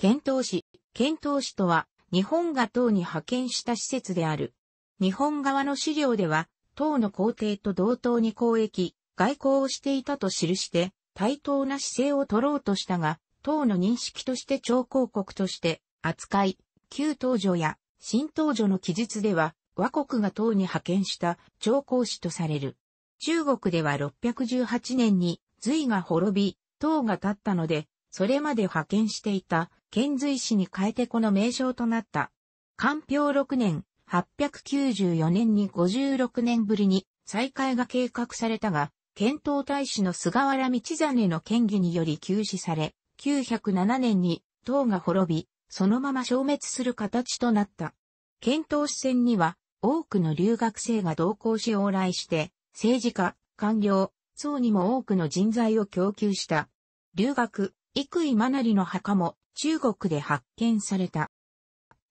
検討士、検討士とは、日本が党に派遣した施設である。日本側の資料では、党の皇帝と同等に交易、外交をしていたと記して、対等な姿勢を取ろうとしたが、党の認識として超公国として扱い、旧党女や新党女の記述では、和国が党に派遣した超公使とされる。中国では618年に隋が滅び、党が立ったので、それまで派遣していた、遣隋使に変えてこの名称となった。官票6年、894年に56年ぶりに再開が計画されたが、遣唐大使の菅原道真の権議により休止され、907年に党が滅び、そのまま消滅する形となった。遣唐使船には多くの留学生が同行し往来して、政治家、官僚、層にも多くの人材を供給した。留学、幾井学の墓も中国で発見された。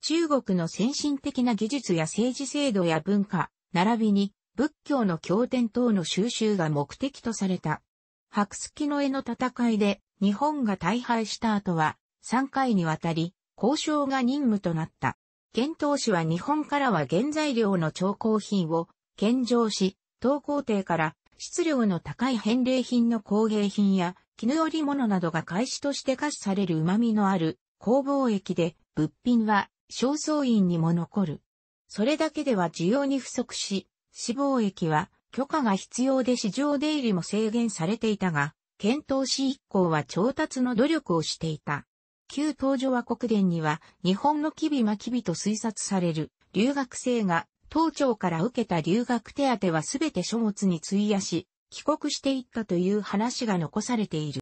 中国の先進的な技術や政治制度や文化、並びに仏教の経典等の収集が目的とされた。白月の絵の戦いで日本が大敗した後は3回にわたり交渉が任務となった。遣唐使は日本からは原材料の調香品を献上し、東皇帝から質量の高い返礼品の工芸品や絹織物などが開始として可視される旨味のある工房液で物品は焦燥院にも残る。それだけでは需要に不足し、死亡液は許可が必要で市場出入りも制限されていたが、検討し一行は調達の努力をしていた。旧東女和国伝には日本のキビマキと推察される留学生が当庁から受けた留学手当はすべて書物に費やし、帰国していったという話が残されている。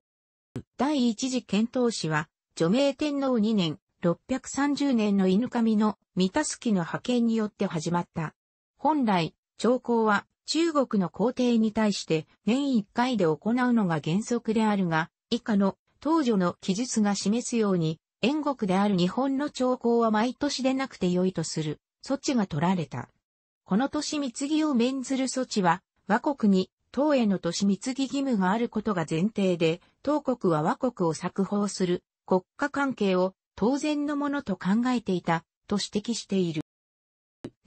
第一次遣唐使は、除名天皇2年、630年の犬神の三田月の派遣によって始まった。本来、朝貢は中国の皇帝に対して年1回で行うのが原則であるが、以下の当初の記述が示すように、燕国である日本の朝貢は毎年でなくて良いとする措置が取られた。この年貢ぎを免ずる措置は、和国に党への都市貢ぎ義務があることが前提で、当国は和国を作法する国家関係を当然のものと考えていたと指摘している。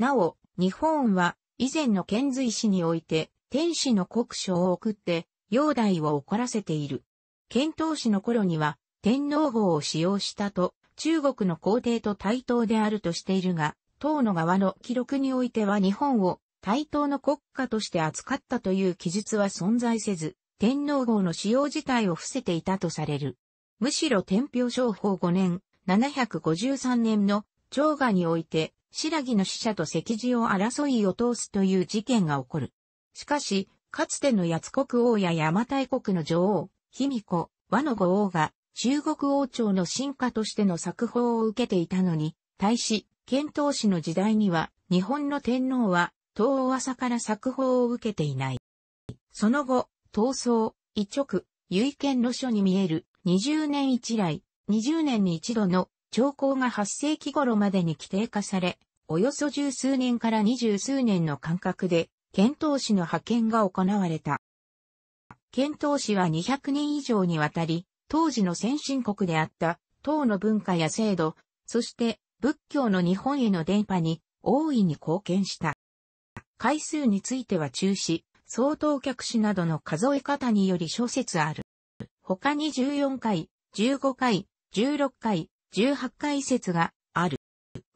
なお、日本は以前の遣隋使において天使の国書を送って煬帝を怒らせている。遣唐使の頃には天皇法を使用したと中国の皇帝と対等であるとしているが、唐の側の記録においては日本を対等の国家として扱ったという記述は存在せず、天皇号の使用自体を伏せていたとされる。むしろ天平商法5年、753年の長賀において、白木の死者と石次を争いを通すという事件が起こる。しかし、かつての八国王や山大国の女王、卑弥呼、和の五王が、中国王朝の進化としての作法を受けていたのに、対し、遣唐使の時代には、日本の天皇は、東大朝から作法を受けていない。その後、闘争、一直、有見路書に見える20年一来、20年に一度の兆候が8世紀頃までに規定化され、およそ十数年から二十数年の間隔で、遣唐使の派遣が行われた。遣唐使は200年以上にわたり、当時の先進国であった唐の文化や制度、そして仏教の日本への伝播に大いに貢献した。回数については中止、相当客詞などの数え方により諸説ある。他に14回、15回、16回、18回説がある。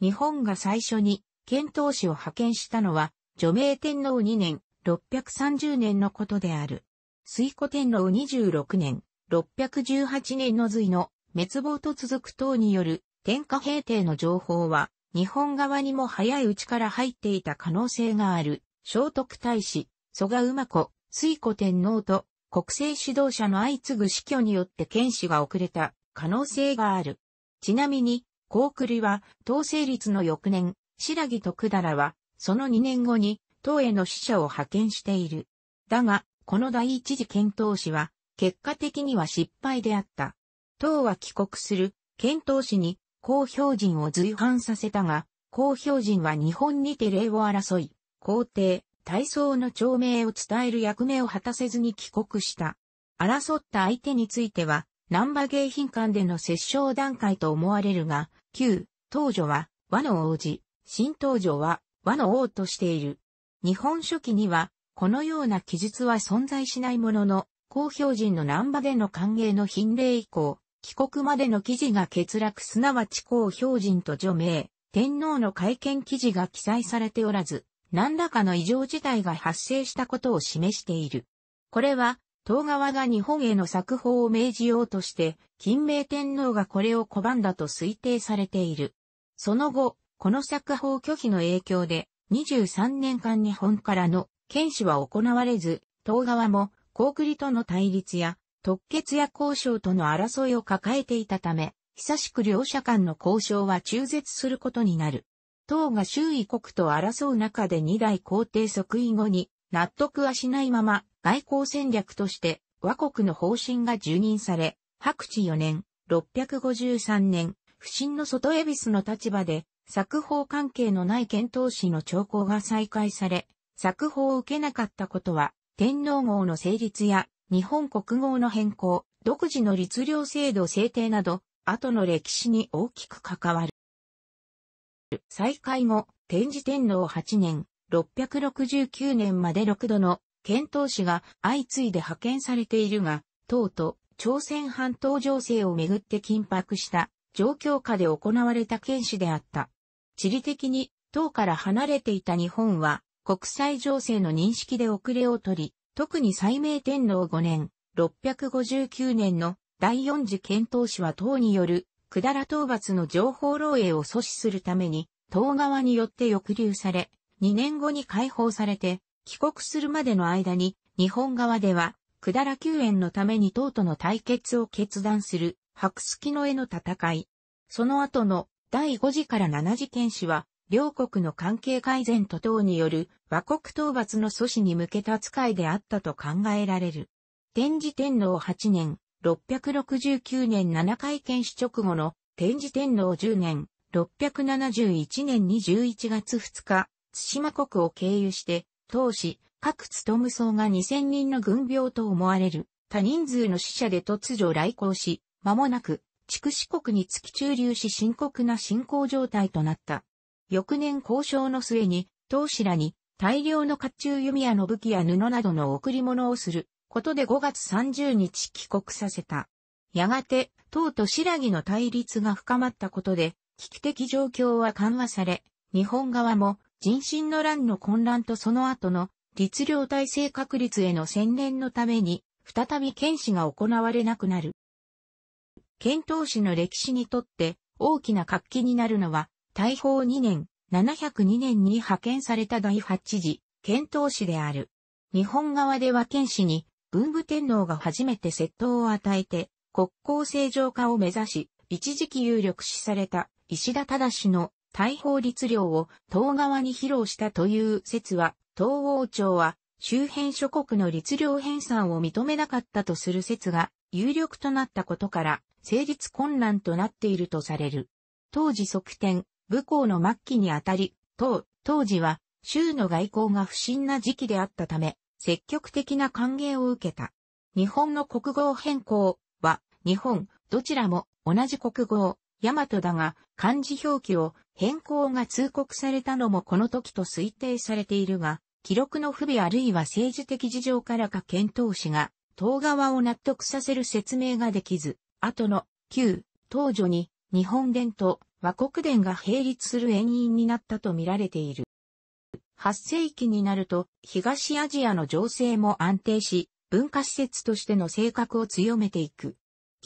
日本が最初に遣唐使を派遣したのは、除名天皇2年、630年のことである。水古天皇26年、618年の隋の滅亡と続く等による天下平定の情報は日本側にも早いうちから入っていた可能性がある、聖徳太子、蘇我馬子、水古天皇と国政指導者の相次ぐ死去によって剣士が遅れた可能性がある。ちなみに、高栗は、党成立の翌年、白木徳らは、その2年後に、党への使者を派遣している。だが、この第一次検討使は、結果的には失敗であった。党は帰国する、検討使に、公表人を随伴させたが、公表人は日本にて礼を争い、皇帝、大操の長命を伝える役目を果たせずに帰国した。争った相手については、南波迎賓館での折衝段階と思われるが、旧、東女は和の王子、新東女は和の王としている。日本書紀には、このような記述は存在しないものの、公表人の南波での歓迎の品礼以降、帰国までの記事が欠落すなわち公表人と除名、天皇の会見記事が記載されておらず、何らかの異常事態が発生したことを示している。これは、東側が日本への作法を命じようとして、金明天皇がこれを拒んだと推定されている。その後、この作法拒否の影響で、23年間日本からの検視は行われず、東側も、高栗との対立や、特決や交渉との争いを抱えていたため、久しく両者間の交渉は中絶することになる。党が周囲国と争う中で二代皇帝即位後に納得はしないまま外交戦略として和国の方針が受任され、白地4年、653年、不審の外恵比寿の立場で、作法関係のない検討士の兆候が再開され、作法を受けなかったことは、天皇号の成立や日本国号の変更、独自の律令制度制定など、後の歴史に大きく関わる。再開後、天智天皇8年、669年まで6度の遣唐使が相次いで派遣されているが、唐と朝鮮半島情勢をめぐって緊迫した状況下で行われた剣士であった。地理的に唐から離れていた日本は国際情勢の認識で遅れを取り、特に最明天皇5年、659年の第四次遣唐使は唐による、くだら討伐の情報漏洩を阻止するために、唐側によって抑留され、2年後に解放されて、帰国するまでの間に、日本側では、くだら救援のために唐との対決を決断する、白月の絵の戦い。その後の第五次から七次剣士は、両国の関係改善と等による和国討伐の阻止に向けた使いであったと考えられる。天智天皇8年、669年7回検主直後の天智天皇10年、671年に11月2日、津島国を経由して、当時、各務総が2000人の軍病と思われる、多人数の死者で突如来航し、間もなく、筑紫国に突き駐留し深刻な進行状態となった。翌年交渉の末に、当氏らに大量の甲冑弓矢の武器や布などの贈り物をすることで5月30日帰国させた。やがて、党と白木の対立が深まったことで、危機的状況は緩和され、日本側も人心の乱の混乱とその後の律令体制確立への専念のために、再び剣士が行われなくなる。剣闘士の歴史にとって大きな活気になるのは、大砲2年、702年に派遣された第8次、遣唐使である。日本側では剣士に、文武天皇が初めて窃盗を与えて、国交正常化を目指し、一時期有力視された石田忠の大砲律令を東側に披露したという説は、東王朝は周辺諸国の律令編纂を認めなかったとする説が有力となったことから、成立困難となっているとされる。当時側転、武功の末期にあたり、当、当時は、州の外交が不審な時期であったため、積極的な歓迎を受けた。日本の国語変更は、日本、どちらも同じ国語、大和だが、漢字表記を変更が通告されたのもこの時と推定されているが、記録の不備あるいは政治的事情からか検討士が、東側を納得させる説明ができず、後の旧、東女に日本伝統、和国殿が並立する遠因になったと見られている。8世紀になると、東アジアの情勢も安定し、文化施設としての性格を強めていく。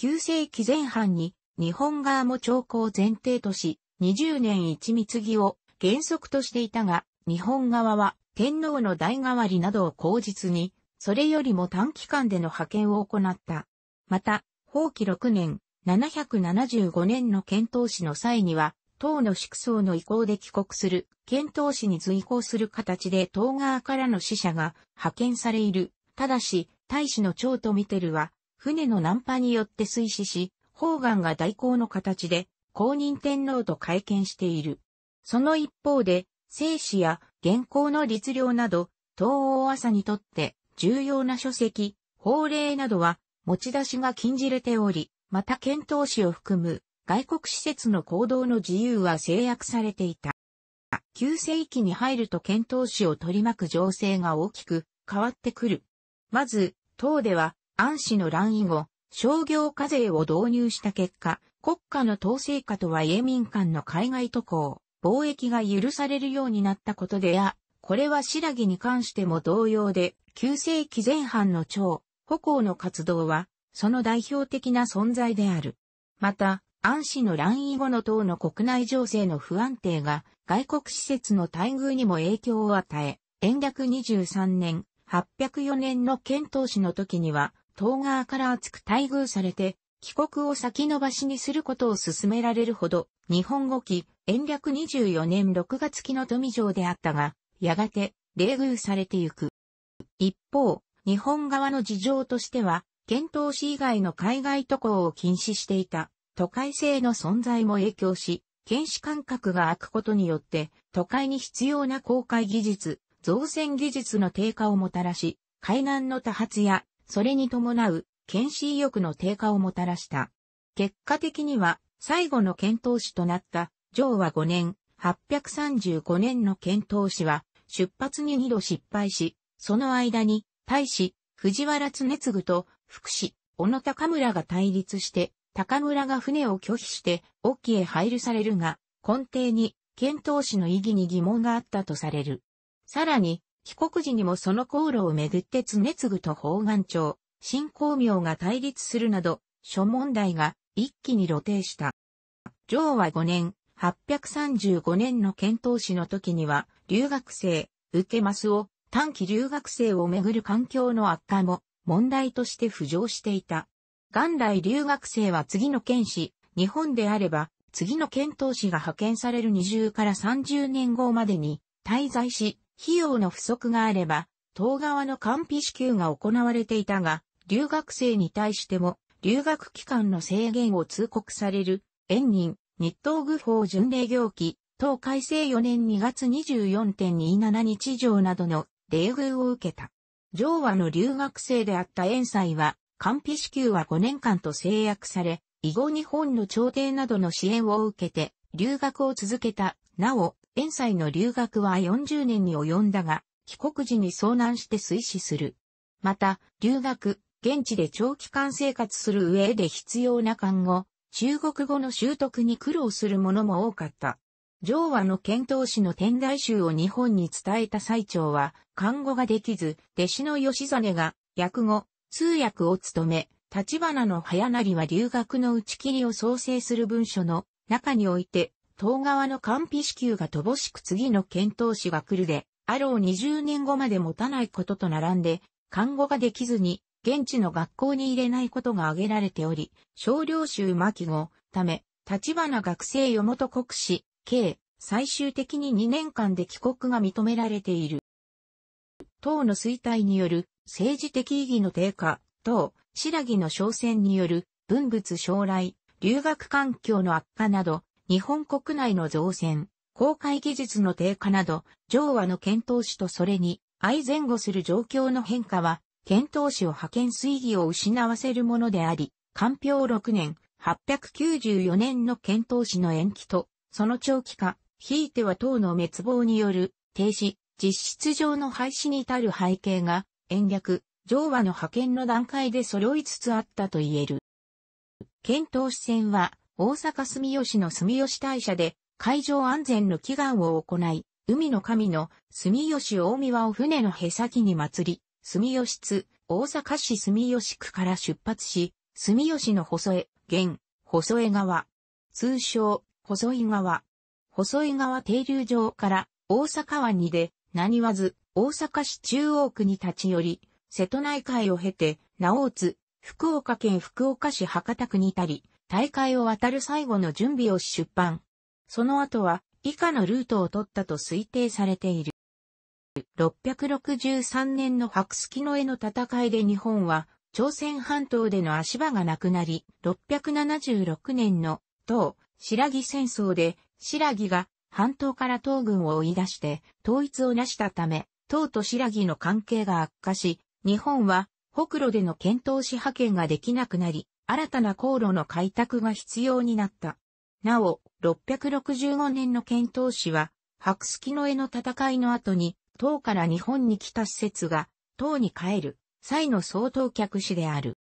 9世紀前半に、日本側も朝貢を前提とし、20年一貢を原則としていたが、日本側は天皇の代替わりなどを口実に、それよりも短期間での派遣を行った。また、法規6年、775年の遣唐使の際には、唐の祝僧の意向で帰国する、遣唐使に随行する形で唐側からの使者が派遣されいる。ただし、大使の長と見てるは、船の難破によって推死し、方眼が代行の形で、公認天皇と会見している。その一方で、生死や現行の律令など、東欧朝にとって重要な書籍、法令などは持ち出しが禁じれており、また検討士を含む外国施設の行動の自由は制約されていた。旧世紀に入ると検討士を取り巻く情勢が大きく変わってくる。まず、党では安氏の乱以後、商業課税を導入した結果、国家の統制下とはいえ民間の海外渡航、貿易が許されるようになったことでや、これは白木に関しても同様で、旧世紀前半の長、歩行の活動はその代表的な存在である。また、安氏の乱位後の党の国内情勢の不安定が外国施設の待遇にも影響を与え、延暦23年、804年の遣唐使の時には、党側から厚く待遇されて、帰国を先延ばしにすることを勧められるほど、日本語期、延暦24年6月期の富城であったが、やがて、冷遇されてゆく。一方、日本側の事情としては、検討市以外の海外渡航を禁止していた都会制の存在も影響し、検視感覚が空くことによって、都会に必要な航海技術、造船技術の低下をもたらし、海難の多発や、それに伴う、検視意欲の低下をもたらした。結果的には、最後の検討士となった、上和5年、835年の検討士は、出発に2度失敗し、その間に、大使、藤原常次と福祉、小野高村が対立して、高村が船を拒否して、沖へ配るされるが、根底に、検討士の意義に疑問があったとされる。さらに、帰国時にもその航路をめぐって常次と方眼町、新光明が対立するなど、諸問題が一気に露呈した。上和5年、835年の検討士の時には、留学生、受けますを、短期留学生をめぐる環境の悪化も、問題として浮上していた。元来留学生は次の県士、日本であれば、次の検討士が派遣される20から30年後までに滞在し、費用の不足があれば、東側の完備支給が行われていたが、留学生に対しても、留学期間の制限を通告される、延任、日東具法巡礼行記、等改正4年2月24.27日以上などの礼遇を受けた。上和の留学生であった遠斎は、官費支給は5年間と制約され、以後日本の朝廷などの支援を受けて、留学を続けた。なお、遠斎の留学は40年に及んだが、帰国時に遭難して推死する。また、留学、現地で長期間生活する上で必要な看護、中国語の習得に苦労する者も多かった。上和の遣唐使の天台宗を日本に伝えた最長は、看護ができず、弟子の吉実が、訳語、通訳を務め、立花の早成は留学の打ち切りを創生する文書の中において、東側の官費支給が乏しく次の遣唐使が来るで、あろう20年後まで持たないことと並んで、看護ができずに、現地の学校に入れないことが挙げられており、少量州巻後、ため、立花学生よもと国史、計、最終的に2年間で帰国が認められている。党の衰退による政治的意義の低下、等、白木の商船による文物将来、留学環境の悪化など、日本国内の造船、公開技術の低下など、上和の検討士とそれに、相前後する状況の変化は、検討士を派遣推義を失わせるものであり、官票6年、894年の検討士の延期と、その長期化、ひいては党の滅亡による停止、実質上の廃止に至る背景が、延略、上和の派遣の段階で揃いつつあったと言える。県党支線は、大阪住吉の住吉大社で、海上安全の祈願を行い、海の神の住吉大宮を船のへ先に祭り、住吉津、大阪市住吉区から出発し、住吉の細江、現、細江川、通称、細井川。細井川停留場から大阪湾にで、何わず、大阪市中央区に立ち寄り、瀬戸内海を経て、名大津、福岡県福岡市博多区に至り、大会を渡る最後の準備を出版。その後は、以下のルートを取ったと推定されている。663年の白月の絵の戦いで日本は、朝鮮半島での足場がなくなり、676年の、唐、白木戦争で、白木が半島から東軍を追い出して統一を成したため、党と白木の関係が悪化し、日本は北路での検討使派遣ができなくなり、新たな航路の開拓が必要になった。なお、665年の検討使は、白月の絵の戦いの後に、唐から日本に来た施設が、唐に帰る、際の総統客士である。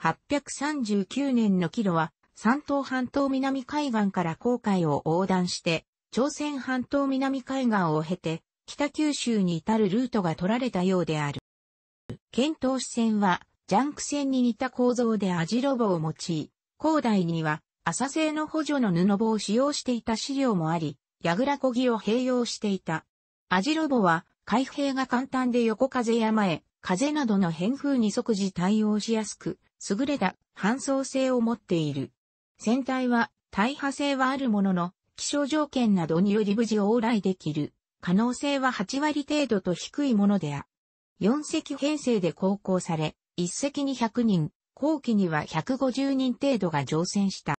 839年の帰路は、山東半島南海岸から黄海を横断して、朝鮮半島南海岸を経て、北九州に至るルートが取られたようである。県東支線は、ジャンク線に似た構造でアジロボを用い、広大には、浅製の補助の布棒を使用していた資料もあり、矢倉コギを併用していた。アジロボは、開閉が簡単で横風や前、風などの変風に即時対応しやすく、優れた搬送性を持っている。船体は大破性はあるものの、気象条件などにより無事往来できる可能性は8割程度と低いものであ。4隻編成で航行され、1隻に100人、後期には150人程度が乗船した。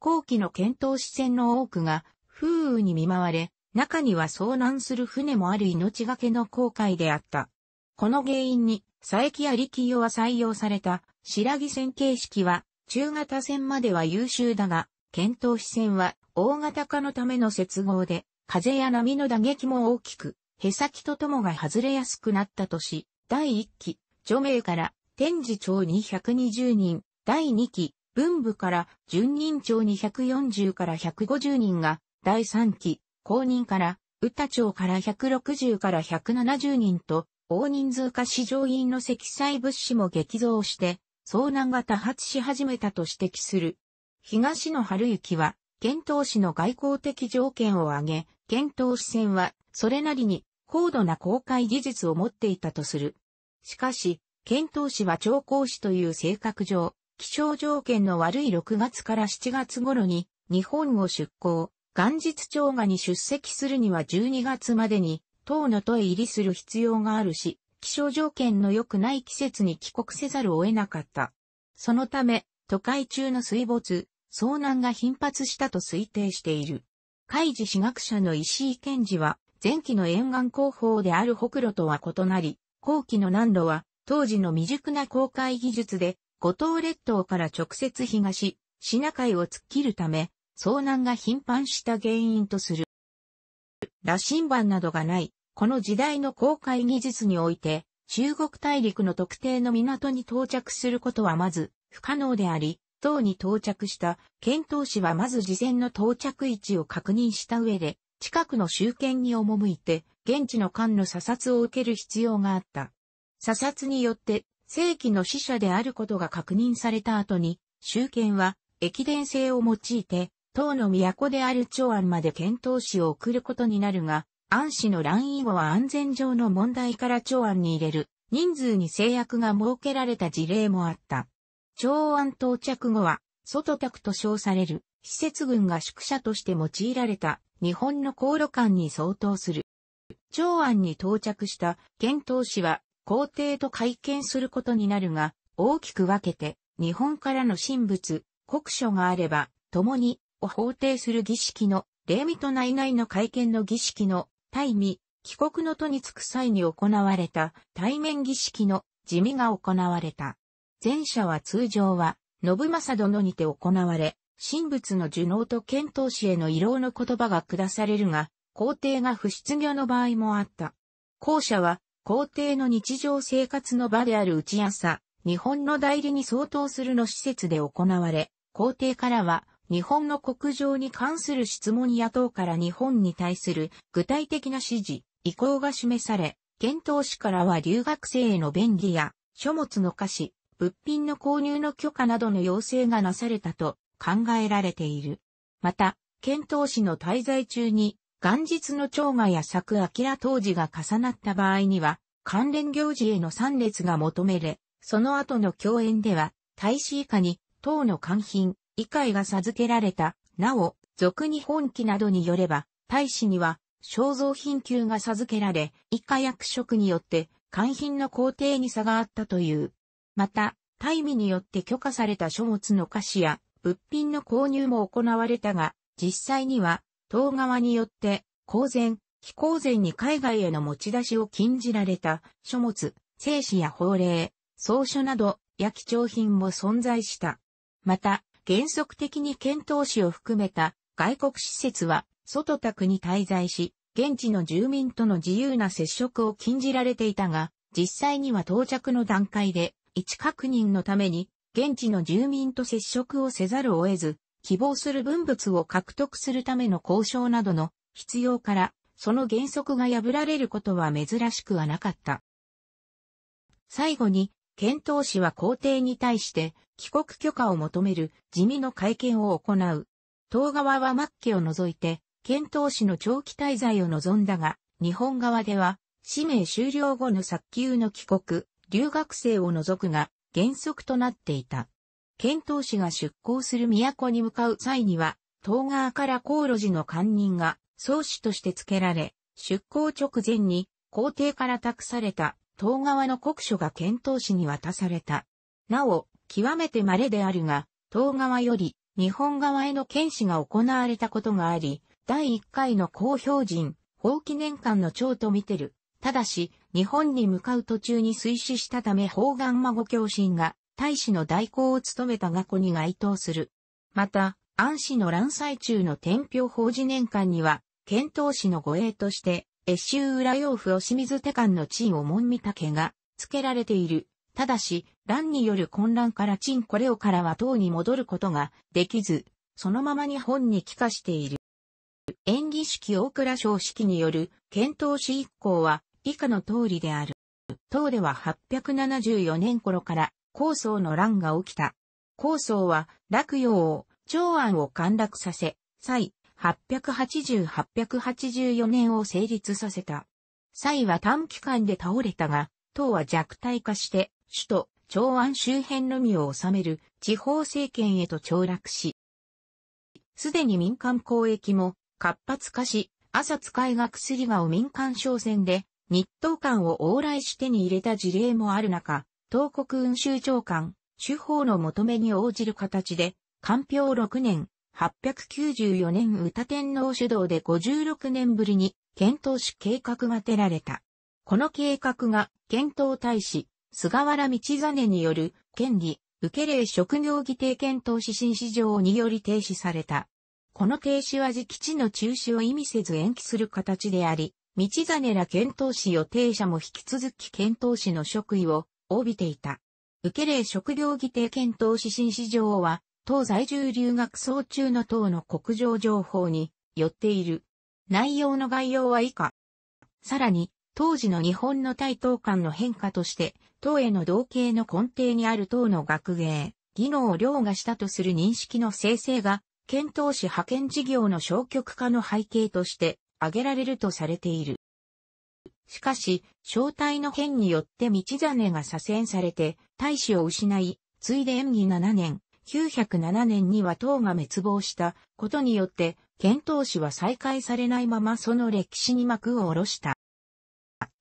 後期の検討視線の多くが風雨に見舞われ、中には遭難する船もある命がけの航海であった。この原因に、佐伯や力用は採用された白木線形式は中型船までは優秀だが、検討視船は大型化のための接合で、風や波の打撃も大きく、へさきとともが外れやすくなったとし、第1期、著名から天智町2 2 0人、第2期、文部から順任町240から150人が、第3期、公認から、歌町から160から170人と、大人数化市場員の積載物資も激増して、遭難が多発し始めたと指摘する。東野晴之は、検討士の外交的条件を挙げ、検討士船は、それなりに高度な航海技術を持っていたとする。しかし、検討士は長考士という性格上、気象条件の悪い6月から7月頃に日本を出港、元日長賀に出席するには12月までに、党の都へ入りする必要があるし、気象条件の良くない季節に帰国せざるを得なかった。そのため、都会中の水没、遭難が頻発したと推定している。海事史学者の石井健治は、前期の沿岸工法である北路とは異なり、後期の南路は、当時の未熟な航海技術で、五島列島から直接東、シナ海を突っ切るため、遭難が頻繁した原因とする。羅針盤などがない、この時代の航海技術において、中国大陸の特定の港に到着することはまず不可能であり、島に到着した遣唐使はまず事前の到着位置を確認した上で、近くの周権に赴いて、現地の艦の査察を受ける必要があった。査察によって、正規の死者であることが確認された後に、周権は、駅伝制を用いて、島の都である長安まで遣唐使を送ることになるが、安氏の乱以後は安全上の問題から長安に入れる人数に制約が設けられた事例もあった。長安到着後は、外宅と称される施設群が宿舎として用いられた日本の航路間に相当する。長安に到着した遣唐使は皇帝と会見することになるが、大きく分けて日本からの神仏、国書があれば、共に、を法定する儀式の、礼儀と内外の会見の儀式の、対未、帰国の途に着く際に行われた対面儀式の地味が行われた。前者は通常は、信政殿にて行われ、神仏の受納と遣唐使への慰労の言葉が下されるが、皇帝が不出業の場合もあった。後者は、皇帝の日常生活の場である内朝、日本の代理に相当するの施設で行われ、皇帝からは、日本の国情に関する質問野党から日本に対する具体的な指示、意向が示され、検討士からは留学生への便利や書物の貸し、物品の購入の許可などの要請がなされたと考えられている。また、検討士の滞在中に元日の長賀や作明当時が重なった場合には、関連行事への参列が求めれ、その後の共演では、大使以下に、党の官品、以外が授けられた。なお、俗に本記などによれば、大使には、肖像品級が授けられ、以下役職によって、官品の工程に差があったという。また、大味によって許可された書物の菓子や、物品の購入も行われたが、実際には、東側によって、公然、非公然に海外への持ち出しを禁じられた、書物、生死や法令、草書など、焼き調品も存在した。また、原則的に検討士を含めた外国施設は、外宅に滞在し、現地の住民との自由な接触を禁じられていたが、実際には到着の段階で、位置確認のために、現地の住民と接触をせざるを得ず、希望する文物を獲得するための交渉などの必要から、その原則が破られることは珍しくはなかった。最後に、検討士は皇帝に対して帰国許可を求める地味の会見を行う。東側は末期を除いて、検討士の長期滞在を望んだが、日本側では、使命終了後の早急の帰国、留学生を除くが原則となっていた。検討士が出港する都に向かう際には、東側から航路寺の官人が、総主として付けられ、出港直前に皇帝から託された党側の国書が検討使に渡された。なお、極めて稀であるが、党側より日本側への検視が行われたことがあり、第1回の公表人、法記念館の長と見てる。ただし、日本に向かう途中に推死したため法願孫教心が、大使の代行を務めた学校に該当する。また、安氏の乱祭中の天平法事年間には、遣唐使の護衛として、越州浦洋府押水手官の陳を門見竹が付けられている。ただし、乱による混乱から陳これをからは唐に戻ることができず、そのまま日本に帰化している。演技式大倉省式による検討史一行は以下の通りである。唐では874年頃から高僧の乱が起きた。高僧は洛陽を長安を陥落させ、際、880-884年を成立させた。蔡は短期間で倒れたが、党は弱体化して、首都、長安周辺のみを治める地方政権へと凋落し、すでに民間交易も活発化し、朝使いが薬がを民間商船で日東間を往来してに入れた事例もある中、東国運州長官、手法の求めに応じる形で、官票6年、894年歌天皇主導で56年ぶりに、検討し計画がてられた。この計画が、検討大使、菅原道真による、権利、受け礼職業議定検討指針市場により停止された。この停止は自基地の中止を意味せず延期する形であり、道真ら検討士予定者も引き続き検討士の職位を帯びていた。受け礼職業議定検討指針市場は、党在住留学総中の党の国情情報によっている。内容の概要は以下。さらに、当時の日本の対等感の変化として、党への同型の根底にある党の学芸、技能を凌駕したとする認識の生成が、検討士派遣事業の消極化の背景として挙げられるとされている。しかし、正体の変によって道真が左遷されて、大使を失い、ついで演技7年、907年には唐が滅亡したことによって、遣唐使は再開されないままその歴史に幕を下ろした。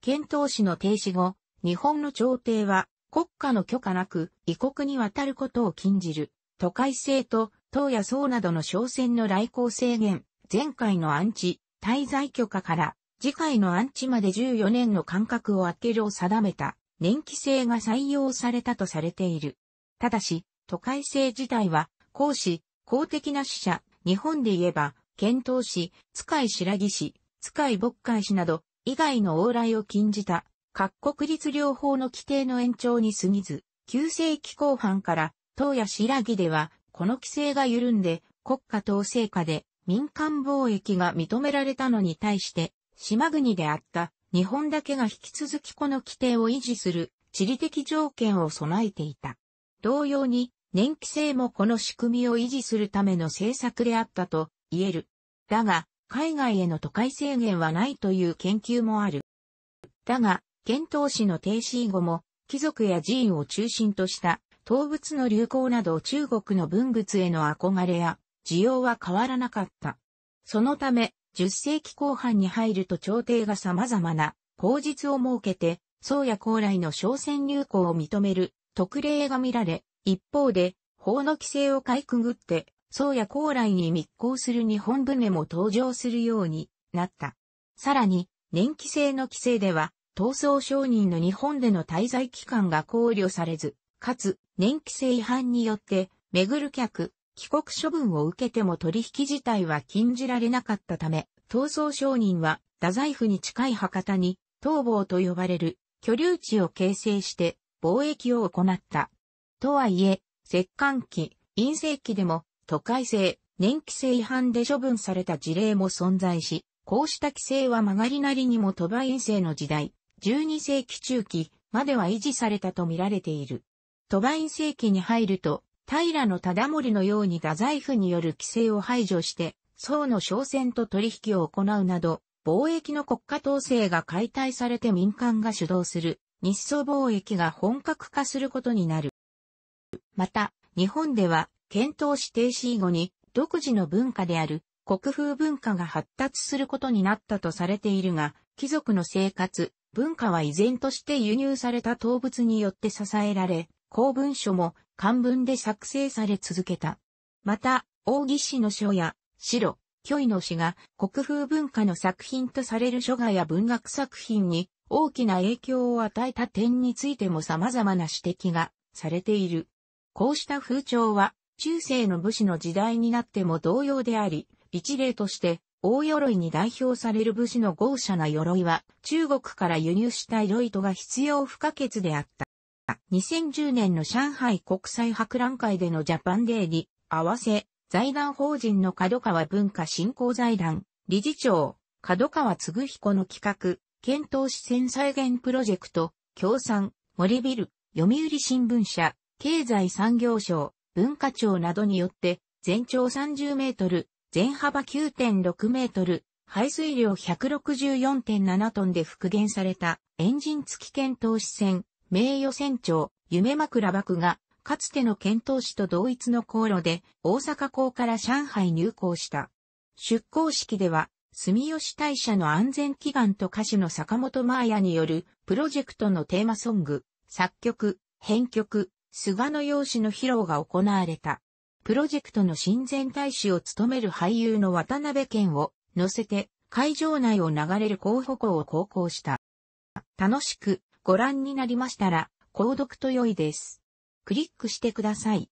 遣唐使の停止後、日本の朝廷は国家の許可なく異国に渡ることを禁じる、都会制と党や僧などの商船の来航制限、前回の安置、滞在許可から次回の安置まで14年の間隔を空けるを定めた年期制が採用されたとされている。ただし、都会制自体は、公私、公的な使者、日本で言えば、検討使、使い白木使、使い牧会使など、以外の往来を禁じた、各国立療法の規定の延長に過ぎず、旧世紀後半から、東野白木では、この規制が緩んで、国家統制下で民間貿易が認められたのに対して、島国であった日本だけが引き続きこの規定を維持する地理的条件を備えていた。同様に、年季制もこの仕組みを維持するための政策であったと言える。だが、海外への都会制限はないという研究もある。だが、遣唐士の停止以後も、貴族や寺院を中心とした、動物の流行など中国の文物への憧れや、需要は変わらなかった。そのため、10世紀後半に入ると朝廷が様々な口実を設けて、宋や高麗の商船流行を認める特例が見られ、一方で、法の規制をかいくぐって、宗や高麗に密航する日本船も登場するようになった。さらに、年季制の規制では、逃走商人の日本での滞在期間が考慮されず、かつ、年季制違反によって、巡る客、帰国処分を受けても取引自体は禁じられなかったため、逃走商人は、太宰府に近い博多に、東房と呼ばれる居留地を形成して、貿易を行った。とはいえ、摂関期、陰性期でも、都会性、年期性違反で処分された事例も存在し、こうした規制は曲がりなりにも鳥羽陰性の時代、12世紀中期までは維持されたと見られている。鳥羽陰性期に入ると、平の忠盛のように太宰府による規制を排除して、宋の商船と取引を行うなど、貿易の国家統制が解体されて民間が主導する、日宋貿易が本格化することになる。また、日本では、検討指停止以後に、独自の文化である、国風文化が発達することになったとされているが、貴族の生活、文化は依然として輸入された動物によって支えられ、公文書も漢文で作成され続けた。また、大義氏の書や、白、虚位の詩が国風文化の作品とされる書画や文学作品に大きな影響を与えた点についても様々な指摘がされている。こうした風潮は、中世の武士の時代になっても同様であり、一例として、大鎧に代表される武士の豪奢な鎧は、中国から輸入した鎧糸が必要不可欠であった。2010年の上海国際博覧会でのジャパンデーに合わせ、財団法人の角川文化振興財団、理事長、角川嗣彦の企画、検討支線再現プロジェクト、協賛、森ビル、読売新聞社、経済産業省、文化庁などによって、全長30メートル、全幅9.6メートル、排水量164.7トンで復元された、エンジン付き検討士船、名誉船長、夢枕幕が、かつての検討士と同一の航路で、大阪港から上海入港した。出港式では、住吉大社の安全祈願と歌手の坂本真綾による、プロジェクトのテーマソング、作曲、編曲、菅野陽子の披露が行われた。プロジェクトの親善大使を務める俳優の渡辺健を乗せて会場内を流れる候補校を航行した。楽しくご覧になりましたら、購読と良いです。クリックしてください。